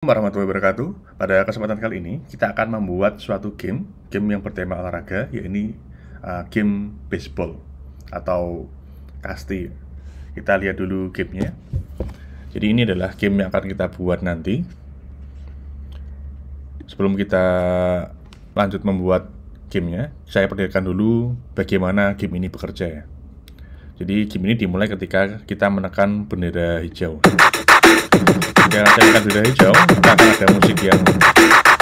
warahmatullahi wabarakatuh. Pada kesempatan kali ini kita akan membuat suatu game, game yang bertema olahraga, yaitu uh, game baseball atau kasti. Kita lihat dulu gamenya. Jadi ini adalah game yang akan kita buat nanti. Sebelum kita lanjut membuat gamenya, saya perlihatkan dulu bagaimana game ini bekerja Jadi game ini dimulai ketika kita menekan bendera hijau kemudian akan sudah hijau maka akan ada musik yang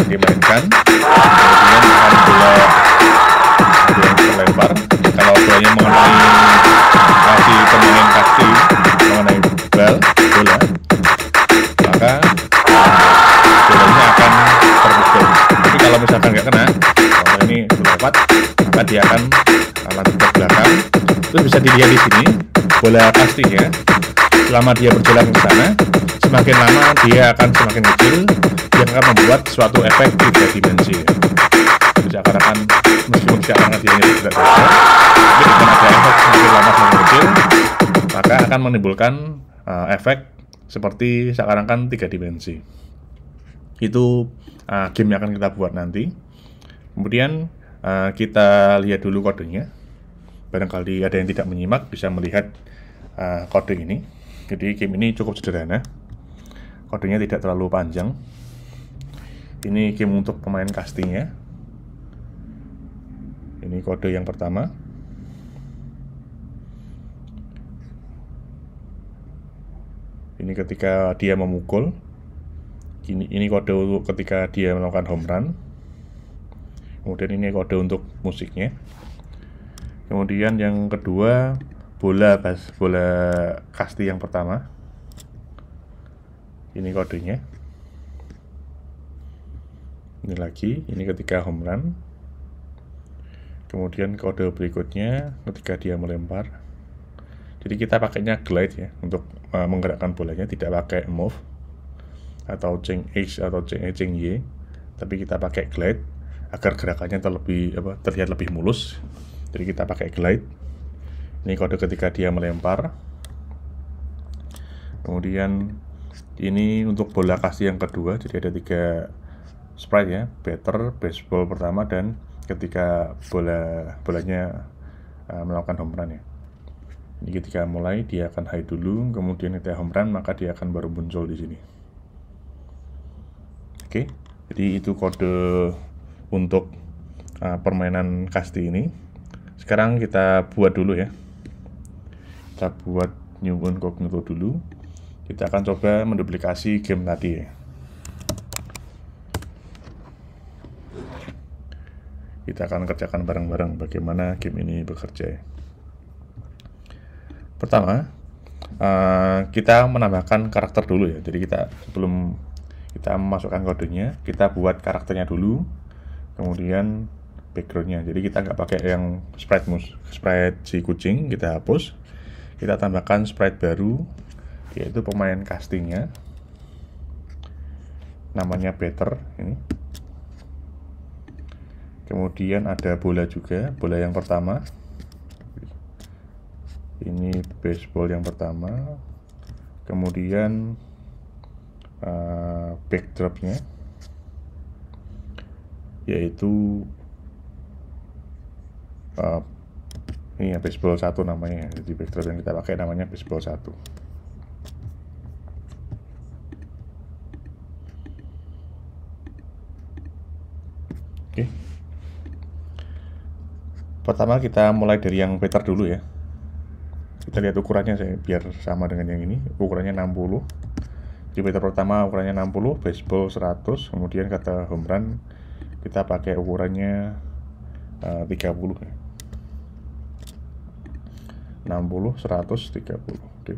dimainkan kemudian akan bola ada yang terlempar kalau bolanya mengenai kaki pemain kaki mengenai bal bola maka bolanya akan terpukul tapi kalau misalkan nggak kena kalau ini berdapat akan alat di belakang terus bisa dilihat di sini bola pastinya selama dia berjalan ke sana semakin lama dia akan semakin kecil yang akan membuat suatu efek tiga dimensi bisa katakan meskipun tidak sekarang dia tidak terlihat tapi akan ada efek semakin lama semakin kecil maka akan menimbulkan uh, efek seperti sekarang kan tiga dimensi itu uh, game yang akan kita buat nanti kemudian Eh, kita lihat dulu kodenya. Barangkali ada yang tidak menyimak bisa melihat uh, kode ini. Jadi game ini cukup sederhana. Kodenya tidak terlalu panjang. Ini game untuk pemain castingnya Ini kode yang pertama. Ini ketika dia memukul. Ini, ini kode ketika dia melakukan home run kemudian ini kode untuk musiknya kemudian yang kedua bola bas bola kasti yang pertama ini kodenya ini lagi ini ketika home run kemudian kode berikutnya ketika dia melempar jadi kita pakainya glide ya untuk uh, menggerakkan bolanya tidak pakai move atau change X atau change Y tapi kita pakai glide agar gerakannya terlebih apa, terlihat lebih mulus. Jadi kita pakai glide. Ini kode ketika dia melempar. Kemudian ini untuk bola kasih yang kedua. Jadi ada tiga sprite ya, batter, baseball pertama dan ketika bola bolanya uh, melakukan home run ya. Ini ketika mulai dia akan high dulu, kemudian ketika home run maka dia akan baru muncul di sini. Oke, jadi itu kode untuk uh, permainan kasti ini. Sekarang kita buat dulu ya. Kita buat Newborn Cognito dulu. Kita akan coba menduplikasi game tadi ya. Kita akan kerjakan bareng-bareng bagaimana game ini bekerja. Pertama, uh, kita menambahkan karakter dulu ya. Jadi kita sebelum kita memasukkan kodenya, kita buat karakternya dulu kemudian backgroundnya jadi kita nggak iya. pakai yang sprite mus sprite si kucing kita hapus kita tambahkan sprite baru yaitu pemain castingnya namanya better ini kemudian ada bola juga bola yang pertama ini baseball yang pertama kemudian uh, backdropnya yaitu uh, ini ya baseball 1 namanya jadi vektor yang kita pakai namanya baseball 1 oke pertama kita mulai dari yang vektor dulu ya kita lihat ukurannya saya biar sama dengan yang ini ukurannya 60 di meter pertama ukurannya 60 baseball 100 kemudian kata home run kita pakai ukurannya eh, uh, 30 ya. 60, 130 30 Oke.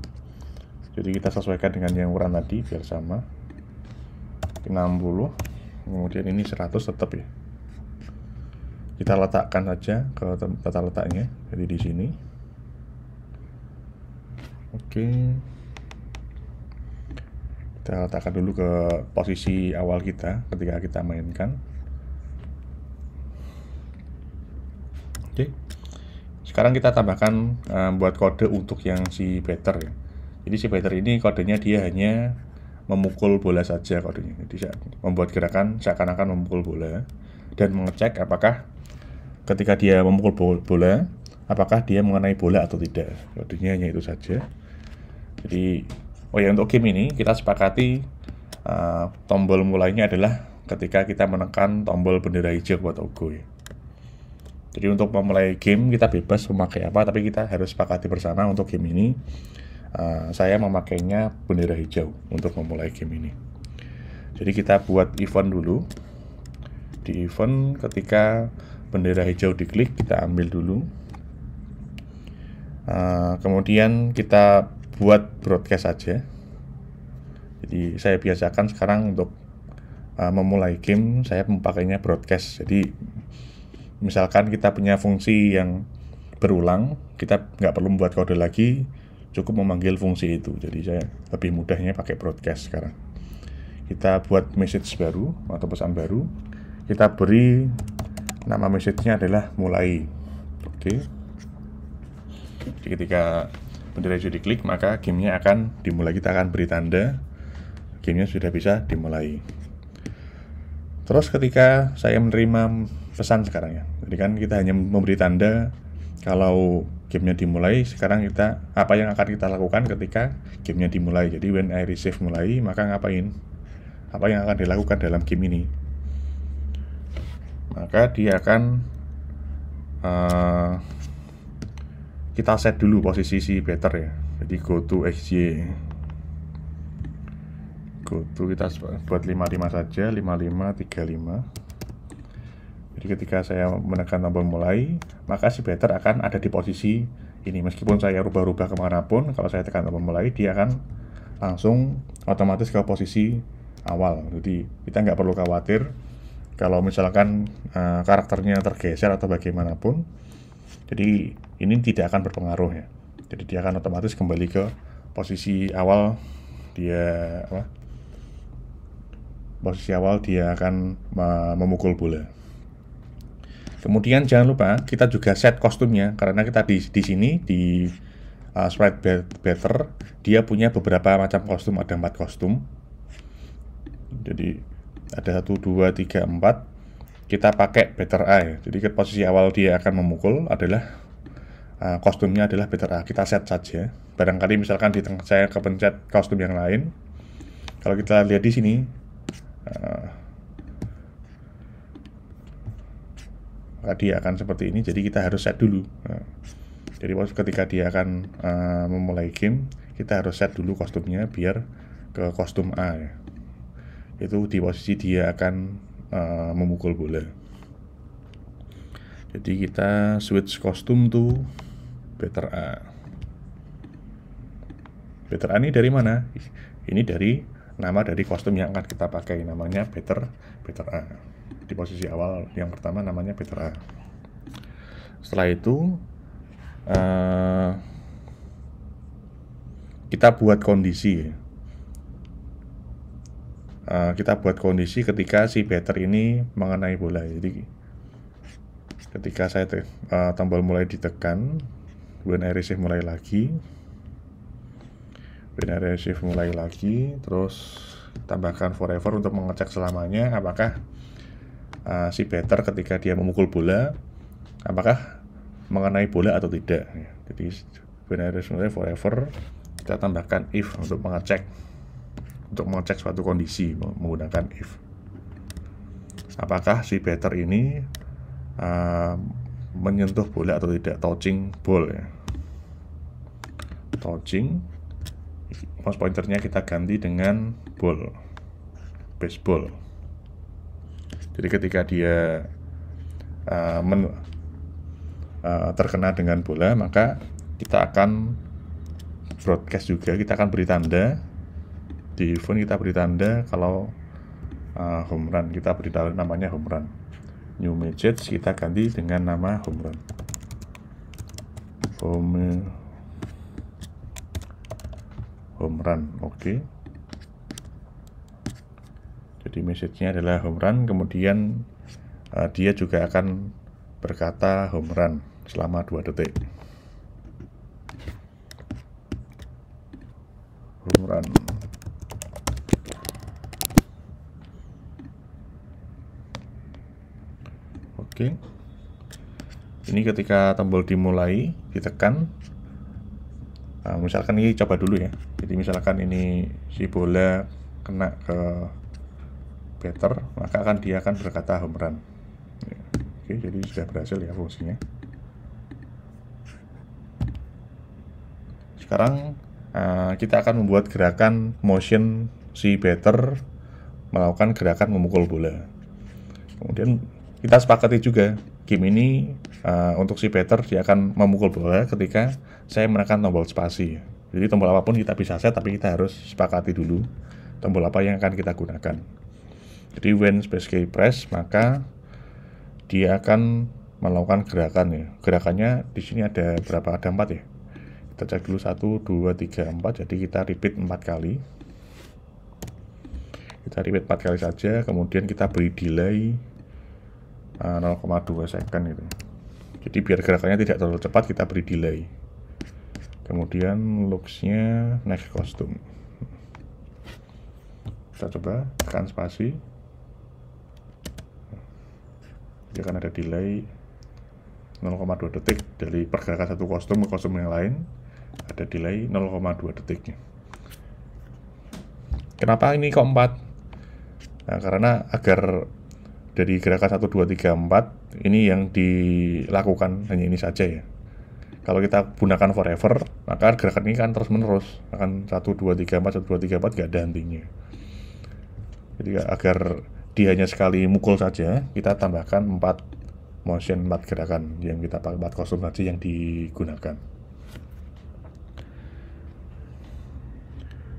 jadi kita sesuaikan dengan yang ukuran tadi biar sama 60 kemudian ini 100 tetap ya kita letakkan saja ke tempat letaknya jadi di sini oke kita letakkan dulu ke posisi awal kita ketika kita mainkan Sekarang kita tambahkan uh, buat kode untuk yang si better ya. Jadi si better ini kodenya dia hanya memukul bola saja kodenya. Jadi membuat gerakan seakan-akan memukul bola dan mengecek apakah ketika dia memukul bola apakah dia mengenai bola atau tidak. Kodenya hanya itu saja. Jadi oh ya untuk game ini kita sepakati uh, tombol mulainya adalah ketika kita menekan tombol bendera hijau buat Ogo ya. Jadi untuk memulai game kita bebas memakai apa, tapi kita harus sepakati bersama untuk game ini. Uh, saya memakainya bendera hijau untuk memulai game ini. Jadi kita buat event dulu. Di event ketika bendera hijau diklik kita ambil dulu. Uh, kemudian kita buat broadcast saja. Jadi saya biasakan sekarang untuk uh, memulai game saya memakainya broadcast. Jadi Misalkan kita punya fungsi yang berulang, kita nggak perlu membuat kode lagi, cukup memanggil fungsi itu. Jadi saya lebih mudahnya pakai broadcast sekarang. Kita buat message baru atau pesan baru, kita beri nama message-nya adalah mulai. Oke. Okay. Jadi ketika bendera diklik, maka gamenya akan dimulai. Kita akan beri tanda gamenya sudah bisa dimulai. Terus ketika saya menerima pesan sekarang ya. Jadi kan kita hanya memberi tanda kalau gamenya dimulai, sekarang kita apa yang akan kita lakukan ketika gamenya dimulai. Jadi when I receive mulai, maka ngapain? Apa yang akan dilakukan dalam game ini? Maka dia akan uh, kita set dulu posisi si better ya. Jadi go to xj go to kita buat 55 saja 55 35 jadi ketika saya menekan tombol mulai, maka si batter akan ada di posisi ini. Meskipun saya rubah-rubah kemanapun, kalau saya tekan tombol mulai, dia akan langsung otomatis ke posisi awal. Jadi kita nggak perlu khawatir kalau misalkan uh, karakternya tergeser atau bagaimanapun. Jadi ini tidak akan berpengaruh ya. Jadi dia akan otomatis kembali ke posisi awal dia apa, posisi awal dia akan eh, memukul bola. Kemudian jangan lupa kita juga set kostumnya karena kita di di sini di uh, Sprite Better dia punya beberapa macam kostum ada empat kostum. Jadi ada satu dua tiga empat kita pakai Better Eye. Ya. Jadi ke posisi awal dia akan memukul adalah uh, kostumnya adalah Better Eye. Kita set saja. Barangkali misalkan di tengah saya kepencet kostum yang lain. Kalau kita lihat di sini uh, tadi eh, akan seperti ini jadi kita harus set dulu nah, Jadi jadi ketika dia akan uh, memulai game kita harus set dulu kostumnya biar ke kostum A ya. itu di posisi dia akan uh, memukul bola jadi kita switch kostum tuh better A better A ini dari mana ini dari nama dari kostum yang akan kita pakai namanya better better A di posisi awal yang pertama namanya Petra. Setelah itu uh, kita buat kondisi uh, kita buat kondisi ketika si Peter ini mengenai bola. Jadi ketika saya te- uh, tombol mulai ditekan, kemudian air receive mulai lagi, kemudian air receive mulai lagi, terus tambahkan forever untuk mengecek selamanya apakah uh, si batter ketika dia memukul bola apakah mengenai bola atau tidak ya, jadi sebenarnya sebenarnya forever kita tambahkan if untuk mengecek untuk mengecek suatu kondisi menggunakan if apakah si batter ini uh, menyentuh bola atau tidak touching ball ya touching mouse pointernya kita ganti dengan ball baseball jadi ketika dia uh, men, uh, terkena dengan bola, maka kita akan broadcast juga, kita akan beri tanda di phone kita beri tanda kalau uh, home run, kita beri tanda namanya home run. New message kita ganti dengan nama home run. Home home run, oke. Okay. Jadi message-nya adalah home run, kemudian uh, dia juga akan berkata home run selama 2 detik. Home run. Oke. Ini ketika tombol dimulai ditekan Nah, misalkan ini coba dulu ya. Jadi misalkan ini si bola kena ke better maka akan dia akan berkata home run ya. oke jadi sudah berhasil ya fungsinya sekarang uh, kita akan membuat gerakan motion si better melakukan gerakan memukul bola kemudian kita sepakati juga game ini uh, untuk si better dia akan memukul bola ketika saya menekan tombol spasi jadi tombol apapun kita bisa set tapi kita harus sepakati dulu tombol apa yang akan kita gunakan jadi when space key press maka dia akan melakukan gerakan ya. Gerakannya di sini ada berapa? Ada empat ya. Kita cek dulu satu, dua, tiga, empat. Jadi kita repeat empat kali. Kita repeat empat kali saja. Kemudian kita beri delay 0,2 eh, second gitu. Jadi biar gerakannya tidak terlalu cepat kita beri delay. Kemudian looksnya next costume. Kita coba tekan spasi dia akan ada delay 0,2 detik dari pergerakan satu kostum ke kostum yang lain ada delay 0,2 detiknya kenapa ini keempat nah, karena agar dari gerakan 1, 2, 3, 4 ini yang dilakukan hanya ini saja ya kalau kita gunakan forever maka gerakan ini kan terus menerus akan 1, 2, 3, 4, 1, 2, 3, 4 gak ada hentinya jadi agar dia hanya sekali mukul saja kita tambahkan empat motion 4 gerakan yang kita pakai empat kostum saja yang digunakan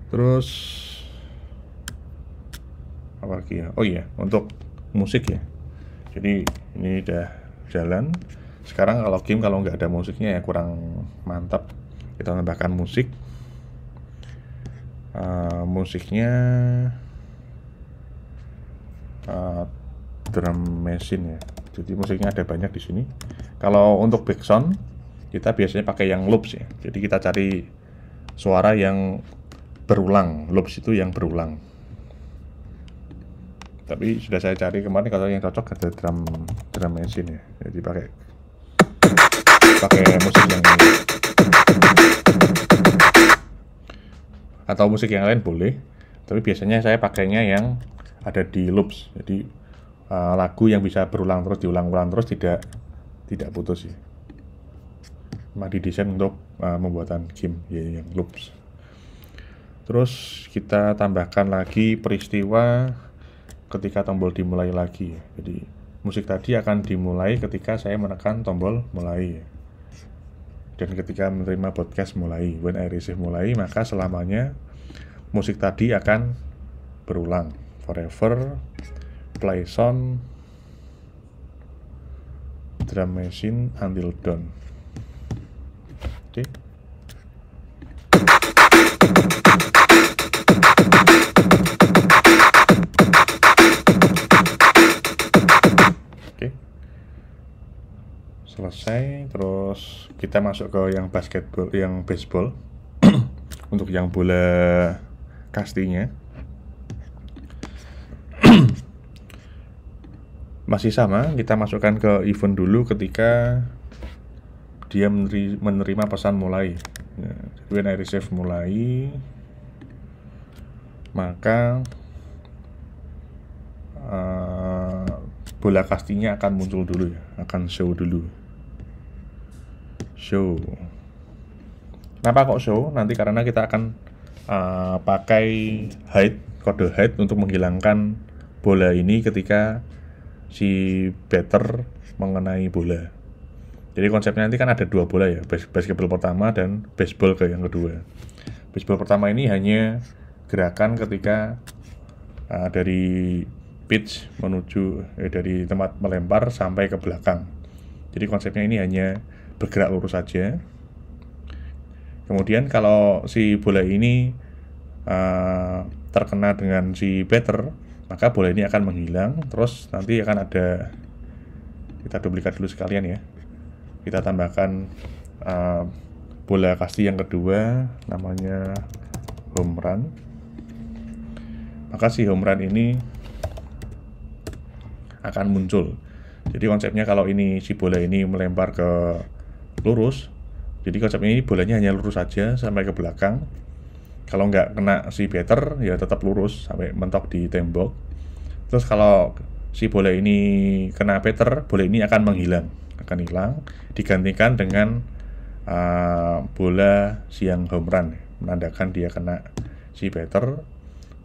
terus apa lagi ya oh iya untuk musik ya jadi ini udah jalan sekarang kalau game kalau nggak ada musiknya ya kurang mantap kita tambahkan musik uh, musiknya Eh, drum machine ya jadi musiknya ada banyak di sini kalau untuk back sound kita biasanya pakai yang loops ya jadi kita cari suara yang berulang loops itu yang berulang tapi sudah saya cari kemarin kalau yang cocok ada drum drum machine ya jadi pakai pakai musik yang ini. atau musik yang lain boleh tapi biasanya saya pakainya yang ada di loops jadi uh, lagu yang bisa berulang terus diulang-ulang terus tidak tidak putus ya cuma didesain untuk uh, pembuatan game ya, yang loops terus kita tambahkan lagi peristiwa ketika tombol dimulai lagi jadi musik tadi akan dimulai ketika saya menekan tombol mulai dan ketika menerima podcast mulai when I receive mulai maka selamanya musik tadi akan berulang Forever, Play Sound, Drum Machine, Until Done. Oke. Okay. selesai terus kita masuk ke yang basketball yang baseball untuk yang bola kastinya masih sama kita masukkan ke event dulu ketika dia menerima pesan mulai ya, when I receive mulai maka uh, bola kastinya akan muncul dulu ya akan show dulu show kenapa kok show nanti karena kita akan uh, pakai hide kode hide untuk menghilangkan bola ini ketika si better mengenai bola. Jadi konsepnya nanti kan ada dua bola ya, basketball pertama dan baseball ke yang kedua. Baseball pertama ini hanya gerakan ketika uh, dari pitch menuju eh, dari tempat melempar sampai ke belakang. Jadi konsepnya ini hanya bergerak lurus saja. Kemudian kalau si bola ini uh, terkena dengan si batter, maka bola ini akan menghilang terus nanti akan ada kita duplikat dulu sekalian ya kita tambahkan uh, bola kasih yang kedua namanya home run maka si home run ini akan muncul jadi konsepnya kalau ini si bola ini melempar ke lurus jadi konsepnya ini bolanya hanya lurus saja sampai ke belakang kalau nggak kena si better ya tetap lurus sampai mentok di tembok terus kalau si bola ini kena better bola ini akan menghilang akan hilang digantikan dengan uh, bola siang home run menandakan dia kena si better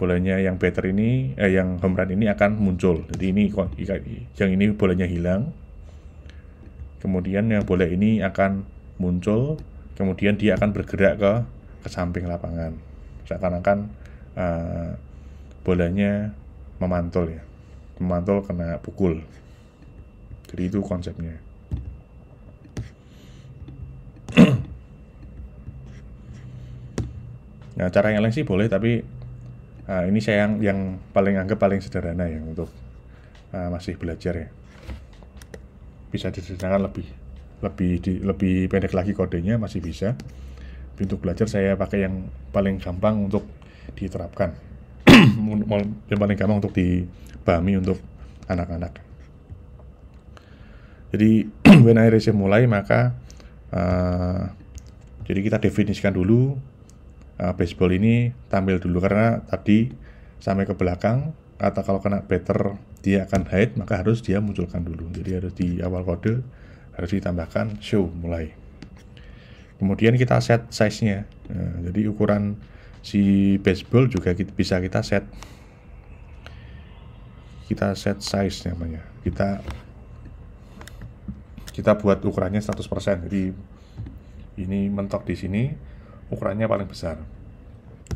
bolanya yang better ini eh, yang home run ini akan muncul jadi ini yang ini bolanya hilang kemudian yang bola ini akan muncul kemudian dia akan bergerak ke ke samping lapangan seakan-akan uh, eh, bolanya memantul ya memantul kena pukul jadi itu konsepnya nah cara yang lain sih boleh tapi uh, ini saya yang yang paling anggap paling sederhana ya untuk uh, masih belajar ya bisa disederhanakan lebih lebih di, lebih pendek lagi kodenya masih bisa untuk belajar saya pakai yang paling gampang untuk diterapkan yang paling gampang untuk dipahami untuk anak-anak jadi when I receive mulai maka uh, jadi kita definisikan dulu uh, baseball ini tampil dulu karena tadi sampai ke belakang atau kalau kena better dia akan hide maka harus dia munculkan dulu jadi harus di awal kode harus ditambahkan show mulai kemudian kita set size-nya nah, jadi ukuran si baseball juga kita, bisa kita set kita set size namanya kita kita buat ukurannya 100% jadi ini mentok di sini ukurannya paling besar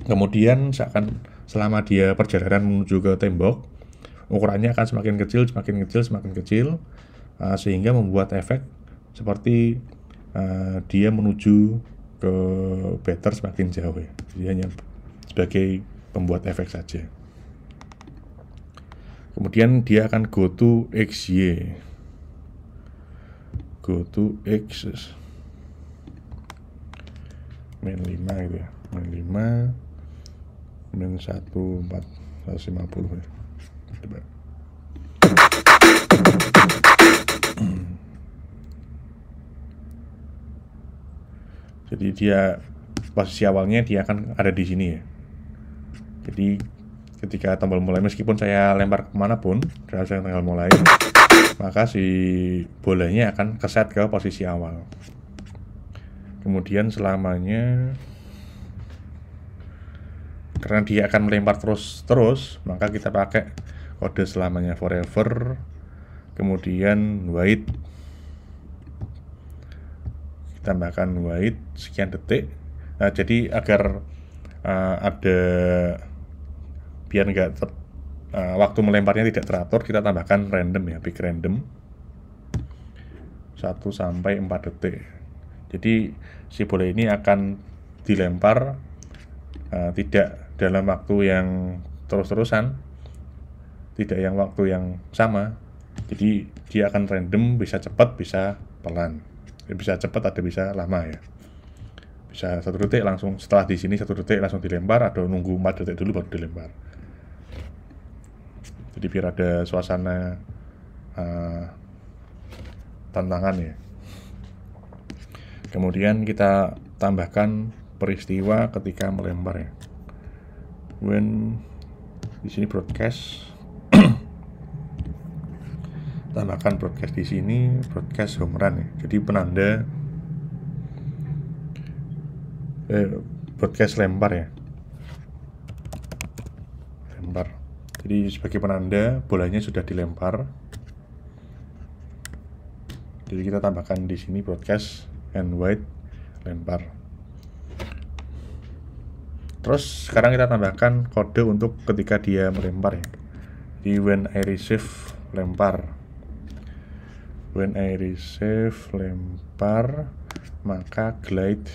kemudian seakan selama dia perjalanan menuju ke tembok ukurannya akan semakin kecil semakin kecil semakin kecil ah, sehingga membuat efek seperti uh, dia menuju ke better semakin jauh ya. Jadi hanya sebagai pembuat efek saja. Kemudian dia akan go to XY. Go to X Main 5 gitu ya. Main 5 Main 1 4 150 ya. Coba. Hmm. Jadi dia posisi awalnya dia akan ada di sini ya. Jadi ketika tombol mulai meskipun saya lempar kemana pun saya tanggal mulai maka si bolanya akan keset ke posisi awal kemudian selamanya karena dia akan melempar terus terus maka kita pakai kode selamanya forever kemudian wait ditambahkan white sekian detik nah, jadi agar uh, ada biar nggak uh, waktu melemparnya tidak teratur kita tambahkan random ya pick random 1 sampai 4 detik jadi si bola ini akan dilempar uh, tidak dalam waktu yang terus-terusan tidak yang waktu yang sama jadi dia akan random bisa cepat bisa pelan Ya, bisa cepat ada bisa lama ya bisa satu detik langsung setelah di sini satu detik langsung dilempar atau nunggu 4 detik dulu baru dilempar jadi biar ada suasana uh, tantangan ya kemudian kita tambahkan peristiwa ketika melempar ya when di sini broadcast Tambahkan broadcast di sini broadcast home run ya. Jadi penanda eh, broadcast lempar ya. Lempar. Jadi sebagai penanda bolanya sudah dilempar. Jadi kita tambahkan di sini broadcast and white lempar. Terus sekarang kita tambahkan kode untuk ketika dia melempar ya. di when I receive lempar when I receive lempar maka glide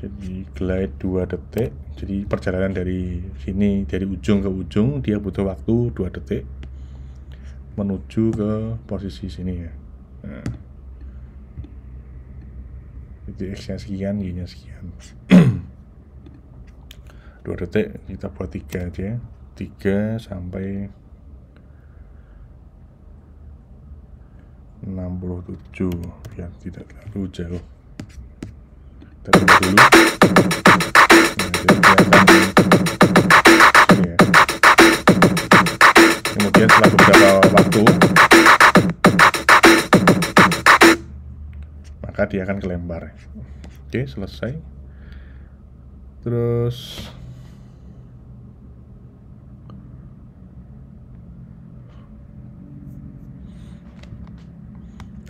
jadi glide 2 detik jadi perjalanan dari sini dari ujung ke ujung dia butuh waktu 2 detik menuju ke posisi sini ya nah. jadi X nya sekian, Y nya sekian 2 detik kita buat 3 aja 3 sampai 67 biar tidak terlalu jauh kita dulu nah, jadi kelihatan ya. kemudian setelah beberapa waktu maka dia akan kelembar oke selesai terus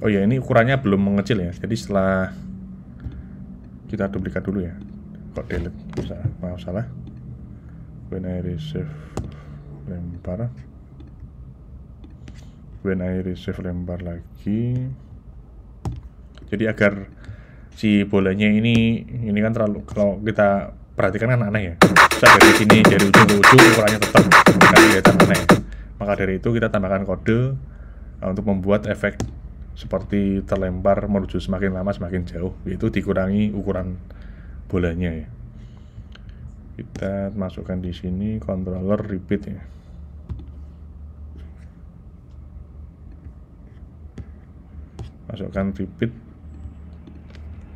Oh ya, ini ukurannya belum mengecil ya. Jadi setelah kita duplikat dulu ya. Kok delete? Salah. Maaf salah. When I receive lempar. When I receive lempar lagi. Jadi agar si bolanya ini ini kan terlalu kalau kita perhatikan kan aneh ya. Bisa dari sini dari ujung ke ujung ukurannya tetap kelihatan aneh. Maka dari itu kita tambahkan kode uh, untuk membuat efek seperti terlempar menuju semakin lama semakin jauh itu dikurangi ukuran bolanya ya kita masukkan di sini controller repeat ya masukkan repeat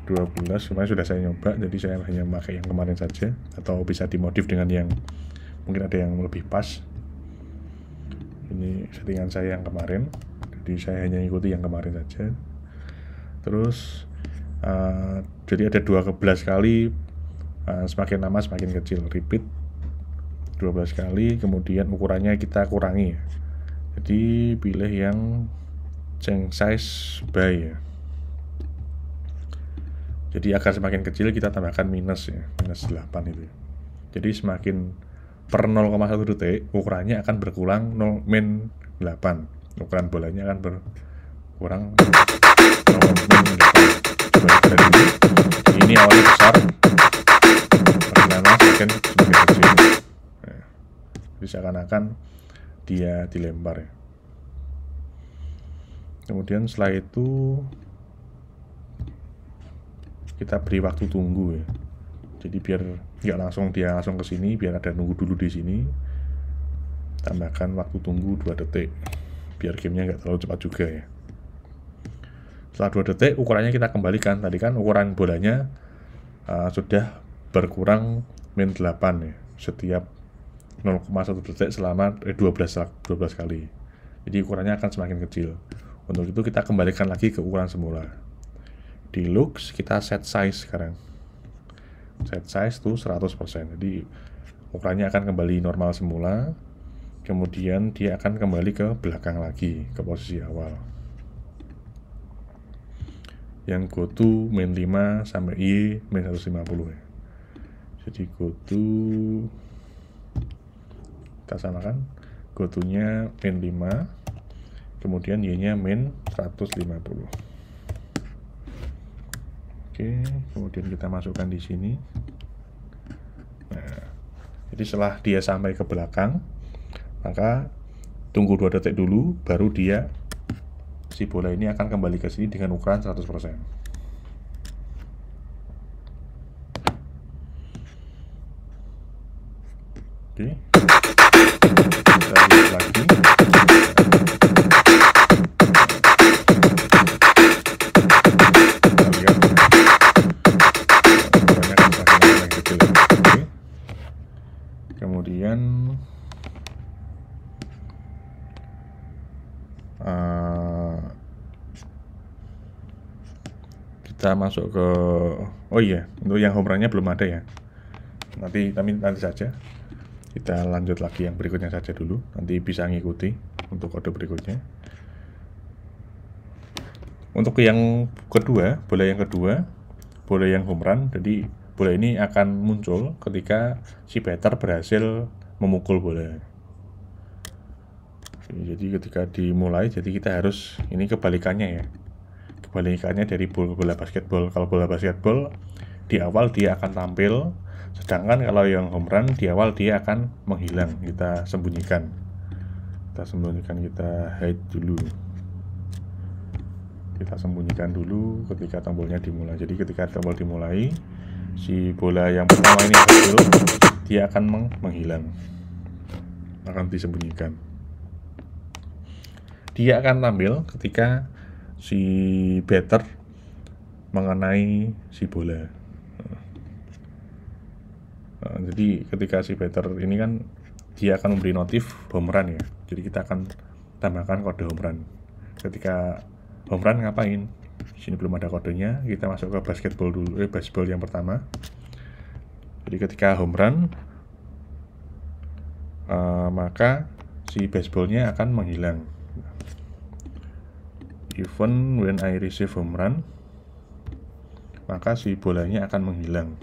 12 kemarin sudah saya nyoba jadi saya hanya memakai yang kemarin saja atau bisa dimodif dengan yang mungkin ada yang lebih pas ini settingan saya yang kemarin jadi saya hanya ikuti yang kemarin saja terus uh, jadi ada 12 kali uh, semakin lama semakin kecil repeat 12 kali kemudian ukurannya kita kurangi ya. jadi pilih yang change size by ya jadi agar semakin kecil kita tambahkan minus ya minus 8 itu ya. jadi semakin per 0,1 detik ukurannya akan berkurang 0 min 8 ukuran bolanya akan berkurang ya, ini awalnya besar pertama second semakin kecil ya. jadi seakan-akan dia dilempar ya kemudian setelah itu kita beri waktu tunggu ya jadi biar nggak langsung dia langsung ke sini biar ada nunggu dulu di sini tambahkan waktu tunggu 2 detik biar gamenya nggak terlalu cepat juga ya setelah 2 detik ukurannya kita kembalikan tadi kan ukuran bolanya uh, sudah berkurang min 8 ya setiap 0,1 detik selama eh, 12, 12 kali jadi ukurannya akan semakin kecil untuk itu kita kembalikan lagi ke ukuran semula di Lux kita set size sekarang set size tuh 100% jadi ukurannya akan kembali normal semula kemudian dia akan kembali ke belakang lagi ke posisi awal yang to main 5 sampai y main 150 ya jadi to kita samakan nya main 5 kemudian y nya main 150 oke kemudian kita masukkan di sini nah jadi setelah dia sampai ke belakang maka tunggu 2 detik dulu baru dia si bola ini akan kembali ke sini dengan ukuran 100% oke kita masuk ke oh iya untuk yang home run-nya belum ada ya nanti tapi nanti saja kita lanjut lagi yang berikutnya saja dulu nanti bisa ngikuti untuk kode berikutnya untuk yang kedua bola yang kedua bola yang home run jadi bola ini akan muncul ketika si batter berhasil memukul bola jadi ketika dimulai jadi kita harus ini kebalikannya ya kebalikannya dari bola basketball kalau bola basketball di awal dia akan tampil sedangkan kalau yang home run di awal dia akan menghilang kita sembunyikan kita sembunyikan kita hide dulu kita sembunyikan dulu ketika tombolnya dimulai jadi ketika tombol dimulai si bola yang pertama ini hasil dia akan meng menghilang akan disembunyikan dia akan tampil ketika si better mengenai si bola. Nah, jadi ketika si better ini kan dia akan memberi notif homeran ya. Jadi kita akan tambahkan kode homeran Ketika homeran ngapain? Di sini belum ada kodenya, kita masuk ke basketball dulu, eh baseball yang pertama. Jadi ketika home uh, maka si baseballnya akan menghilang event when I receive home run maka si bolanya akan menghilang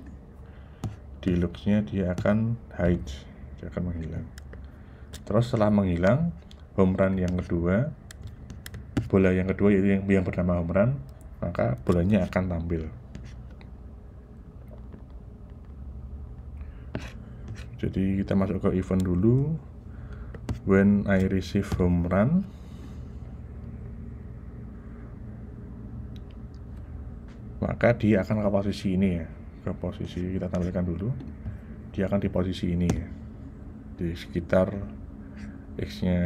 di looksnya dia akan hide dia akan menghilang terus setelah menghilang home run yang kedua bola yang kedua yaitu yang, yang bernama home run maka bolanya akan tampil jadi kita masuk ke event dulu when I receive home run maka dia akan ke posisi ini ya ke posisi kita tampilkan dulu dia akan di posisi ini ya di sekitar x nya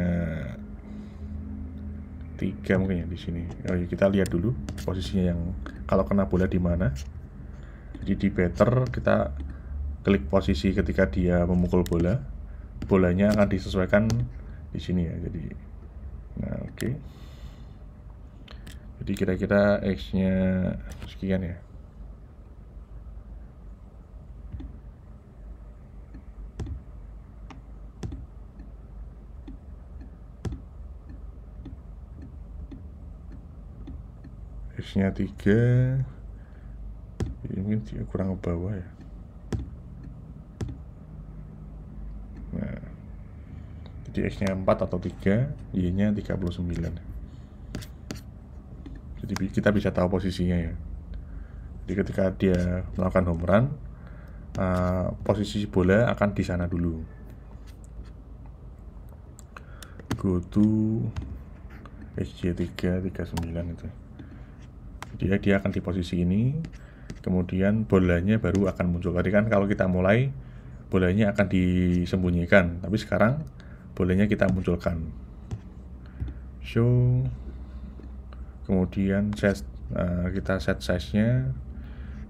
3 mungkin ya di sini Oke, oh iya, kita lihat dulu posisinya yang kalau kena bola di mana jadi di better kita klik posisi ketika dia memukul bola bolanya akan disesuaikan di sini ya jadi nah oke okay jadi kira-kira X-nya sekian ya X-nya 3 ini mungkin kurang ke bawah ya nah jadi X-nya 4 atau 3 Y-nya 39 ya jadi kita bisa tahu posisinya ya. Jadi ketika dia melakukan home run, uh, posisi bola akan di sana dulu. Go to SJ339 itu. Dia dia akan di posisi ini, kemudian bolanya baru akan muncul. Tadi kan kalau kita mulai bolanya akan disembunyikan, tapi sekarang bolanya kita munculkan. Show kemudian set eh, kita set size nya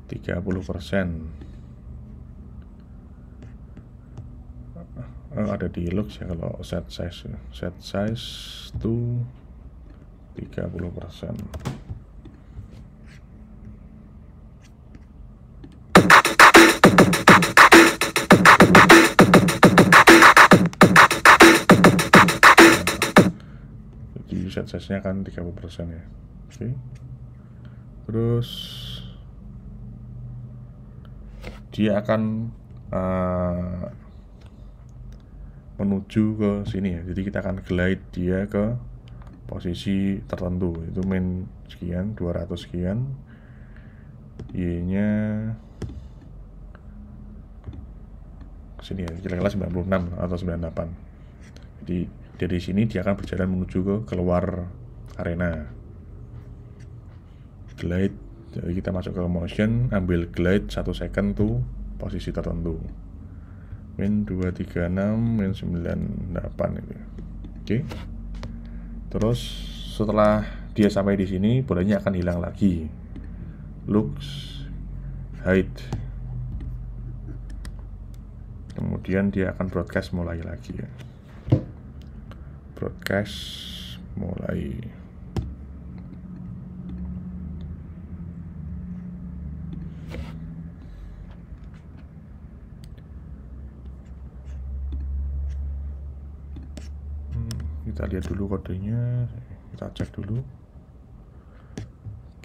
30% persen. Eh, ada di looks ya kalau set size set size to 30% set size-nya kan 30% ya. Oke. Okay. Terus dia akan uh, menuju ke sini ya. Jadi kita akan glide dia ke posisi tertentu. Itu main sekian, 200 sekian. Y-nya ke sini ya, kira-kira 96 atau 98. Jadi dari sini dia akan berjalan menuju ke keluar arena glide jadi kita masuk ke motion ambil glide satu second tuh posisi tertentu min 236 min 98 oke terus setelah dia sampai di sini bolanya akan hilang lagi looks height kemudian dia akan broadcast mulai lagi broadcast mulai kita lihat dulu kodenya kita cek dulu oke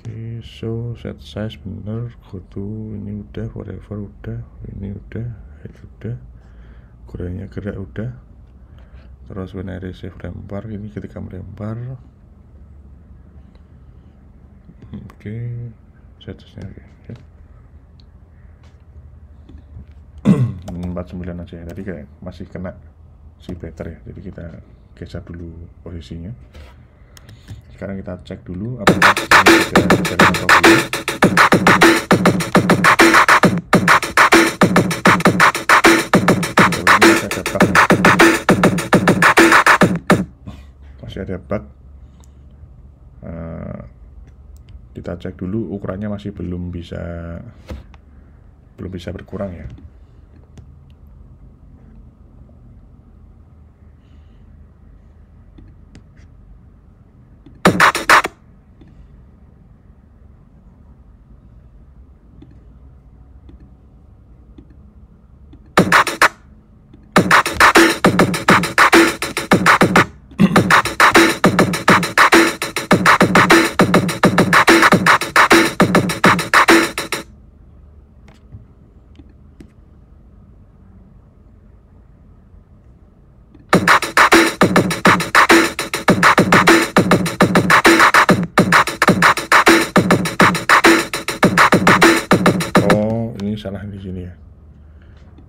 okay, so set size bener to ini udah forever udah ini udah height udah kodenya gerak udah terus when I receive lempar ini ketika melempar oke okay. nya oke okay. okay. 49 aja ya tadi kayak masih kena si better ya jadi kita geser dulu posisinya sekarang kita cek dulu apakah masih ada masih ada bug uh, kita cek dulu ukurannya masih belum bisa belum bisa berkurang ya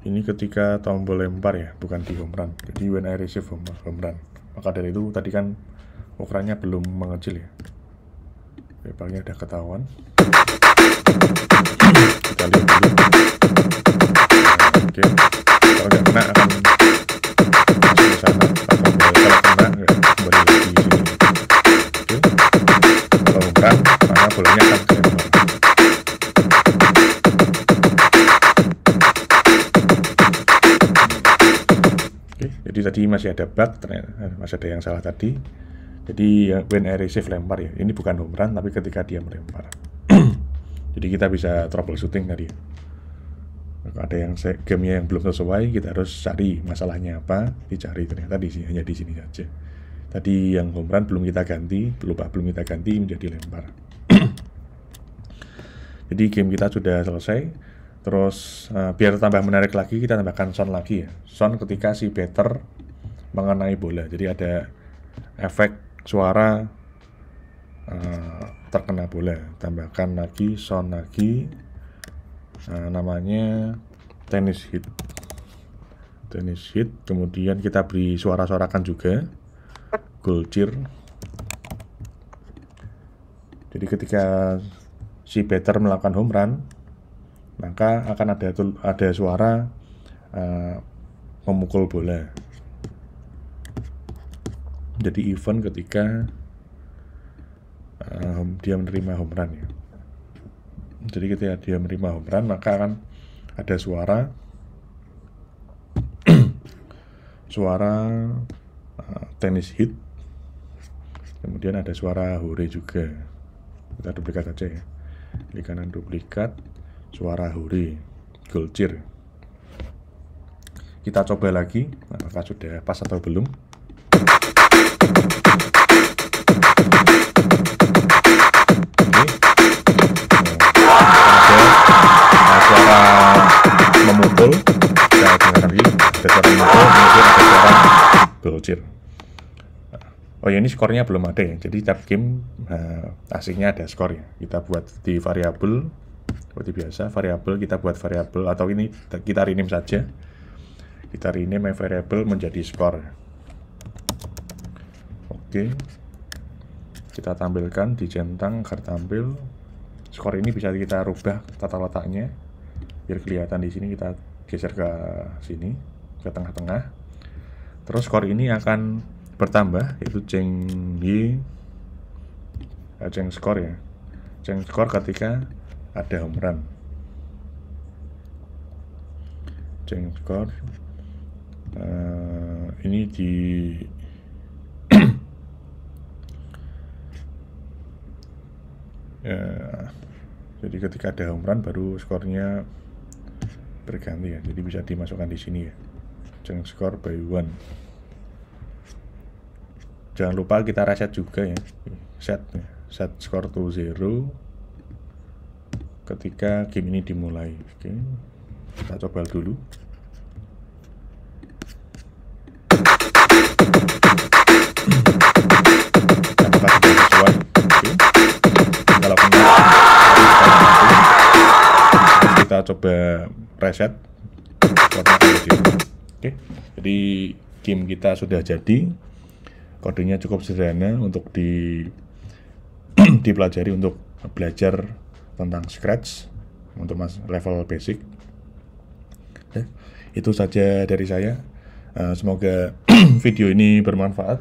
ini ketika tombol lempar ya bukan di home run jadi when I receive home, home run maka dari itu tadi kan ukurannya belum mengecil ya lebarnya udah ketahuan kita lihat dulu oke kalau nggak kena akan masuk ke sana atau kalau kena nggak kembali lagi di sini oke kalau ukuran maka bolanya tadi masih ada bug ternyata eh, masih ada yang salah tadi jadi ya, when I receive lempar ya ini bukan home tapi ketika dia melempar jadi kita bisa troubleshooting tadi kalau ada yang gamenya yang belum sesuai kita harus cari masalahnya apa dicari ternyata di sini hanya di sini saja tadi yang home belum kita ganti lupa belum kita ganti menjadi lempar jadi game kita sudah selesai terus uh, biar tambah menarik lagi kita tambahkan sound lagi ya sound ketika si better mengenai bola. Jadi ada efek suara uh, terkena bola. Tambahkan lagi sound lagi uh, namanya tennis hit. Tennis hit. Kemudian kita beri suara-suarakan juga. Goal cheer. Jadi ketika si batter melakukan home run, maka akan ada ada suara uh, memukul bola menjadi event ketika um, dia menerima home run ya. Jadi ketika dia menerima home run maka akan ada suara suara uh, eh, tenis hit kemudian ada suara hore juga kita duplikat aja ya di kanan duplikat suara hore golcir kita coba lagi apakah sudah pas atau belum oh ya ini skornya belum ada ya jadi tiap game uh, aslinya ada skor ya. kita buat di variabel seperti biasa variabel kita buat variabel atau ini kita rename saja kita rename eh, variabel menjadi skor Oke. Kita tampilkan di centang agar tampil. Skor ini bisa kita rubah tata letaknya biar kelihatan di sini kita geser ke sini ke tengah-tengah. Terus skor ini akan bertambah yaitu ceng y eh, ceng skor ya. Ceng skor ketika ada home run. ceng skor uh, ini di ya, jadi ketika ada home run baru skornya berganti ya jadi bisa dimasukkan di sini ya jangan skor by one jangan lupa kita reset juga ya set ya. set skor to zero ketika game ini dimulai oke kita coba dulu coba reset Oke, jadi game kita sudah jadi kodenya cukup sederhana untuk di dipelajari untuk belajar tentang Scratch untuk mas level basic itu saja dari saya uh, semoga video ini bermanfaat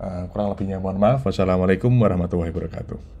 uh, kurang lebihnya mohon maaf wassalamualaikum warahmatullahi wabarakatuh